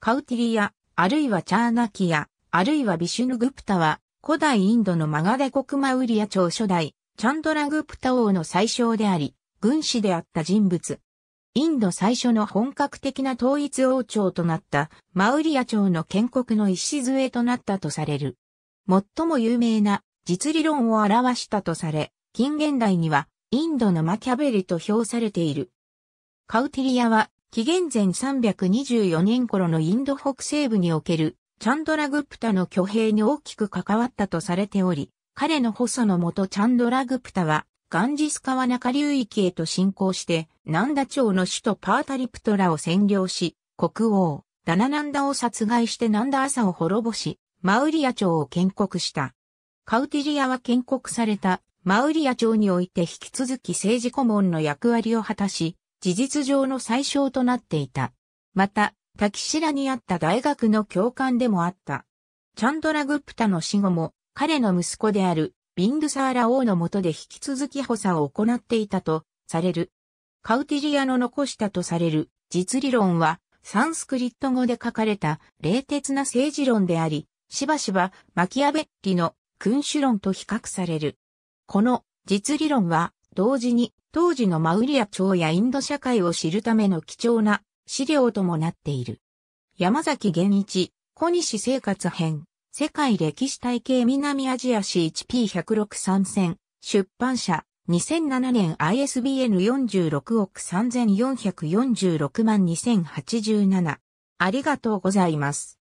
カウティリア、あるいはチャーナキア、あるいはビシュヌグプタは、古代インドのマガデ国マウリア朝初代、チャンドラグプタ王の最小であり、軍師であった人物。インド最初の本格的な統一王朝となったマウリア朝の建国の礎となったとされる。最も有名な実理論を表したとされ、近現代にはインドのマキャベリと評されている。カウティリアは紀元前324年頃のインド北西部におけるチャンドラグプタの挙兵に大きく関わったとされており、彼の補佐のもとチャンドラグプタはガンジス川中流域へと進行して、ナンダ朝の首都パータリプトラを占領し、国王、ダナナンダを殺害してナンダ朝を滅ぼし、マウリア朝を建国した。カウティリアは建国されたマウリア朝において引き続き政治顧問の役割を果たし、事実上の最小となっていた。また、滝ラにあった大学の教官でもあった。チャンドラグプタの死後も、彼の息子である、ビンドサーラ王の下で引き続き補佐を行っていたと、される。カウティリアの残したとされる、実理論は、サンスクリット語で書かれた、冷徹な政治論であり、しばしば、マキアベッリの君主論と比較される。この、実理論は、同時に当時のマウリア朝やインド社会を知るための貴重な資料ともなっている。山崎源一、小西生活編、世界歴史体系南アジア c 1P106 参戦、出版社、2007年 ISBN46 億3446万2087。ありがとうございます。